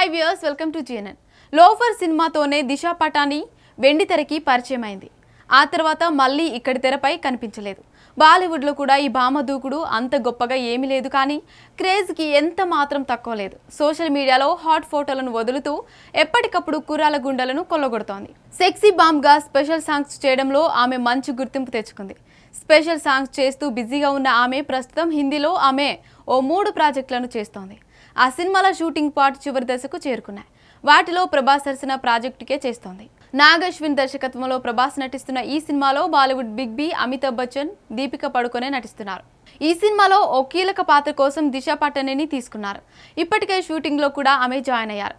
hi viewers welcome to GNN Loafer సినిమాతోనే దిశా పటాని వెండితెరకి పరిచయం అయింది ఆ తర్వాత మళ్ళీ ఇక్కడి తెరపై కనిపించలేదు బాలీవుడ్లో కూడా ఈ భామ దూకుడు అంత గొప్పగా ఏమీ లేదు కానీ క్రేజ్కి ఎంత మాత్రం తక్కువ లేదు సోషల్ మీడియాలో హాట్ ఫోటోలను వదులుతూ ఎప్పటికప్పుడు కుర్రాల గుండెలను కొల్లగొడుతోంది సెక్సీ బామ్గా స్పెషల్ సాంగ్స్ చేయడంలో ఆమె మంచి గుర్తింపు తెచ్చుకుంది స్పెషల్ సాంగ్స్ చేస్తూ బిజీగా ఉన్న ఆమె ప్రస్తుతం హిందీలో ఆమె ఓ మూడు ప్రాజెక్టులను చేస్తోంది ఆ సినిమాల షూటింగ్ పార్ట్ చివరి దశకు చేరుకున్నాయి వాటిలో ప్రభాస్ సరసన ప్రాజెక్టుకే చేస్తోంది నాగశ్విన్ దర్శకత్వంలో ప్రభాస్ నటిస్తున్న ఈ సినిమాలో Bollywood big B Amitabh Bachchan Deepika Padukone నటిస్తున్నారు ఈ సినిమాలో ఓ కీలక పాత్ర కోసం దిశ పట్టణిని తీసుకున్నారు ఇప్పటికే షూటింగ్లో కూడా ఆమె జాయిన్ అయ్యారు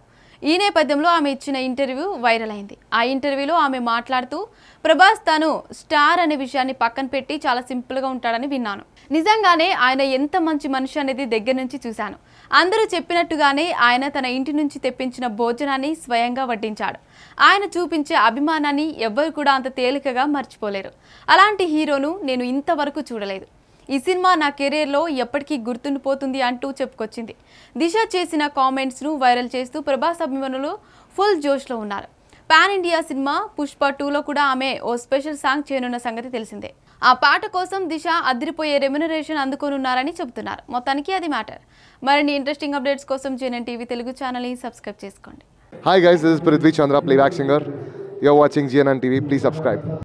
ఈ నేపథ్యంలో ఆమె ఇచ్చిన ఇంటర్వ్యూ వైరల్ అయింది ఆ ఇంటర్వ్యూలో ఆమె మాట్లాడుతూ ప్రభాస్ తను స్టార్ అనే విషయాన్ని పక్కన పెట్టి చాలా సింపుల్గా ఉంటాడని విన్నాను నిజంగానే ఆయన ఎంత మంచి మనిషి అనేది దగ్గర నుంచి చూశాను అందరూ చెప్పినట్టుగానే ఆయన తన ఇంటి నుంచి తెప్పించిన భోజనాన్ని స్వయంగా వడ్డించాడు ఆయన చూపించే అభిమానాన్ని ఎవ్వరు కూడా అంత తేలికగా మర్చిపోలేరు అలాంటి హీరోను నేను ఇంతవరకు చూడలేదు ఈ సినిమా నా కెరీర్లో ఎప్పటికీ గుర్తుండిపోతుంది అంటూ చెప్పుకొచ్చింది దిశ చేసిన కామెంట్స్ను వైరల్ చేస్తూ ప్రభాస్ అభిమానులు ఫుల్ జోష్లో ఉన్నారు పాన్ ఇండియా సినిమా పుష్ప టూలో కూడా ఆమె ఓ స్పెషల్ సాంగ్ చేయనున్న సంగతి తెలిసిందే ఆ పాట కోసం దిశ అదిరిపోయే రెమ్యునరేషన్ అందుకోనున్నారని చెబుతున్నారు మొత్తానికి అది మ్యాటర్ మరిన్ని ఇంట్రెస్టింగ్ అప్డేట్స్ కోసం జేఎన్ టీవీ తెలుగు ఛానల్ని సబ్స్క్రైబ్ చేసుకోండి hi guys this Prithvi Chandra playback singer your watching GNN TV please subscribe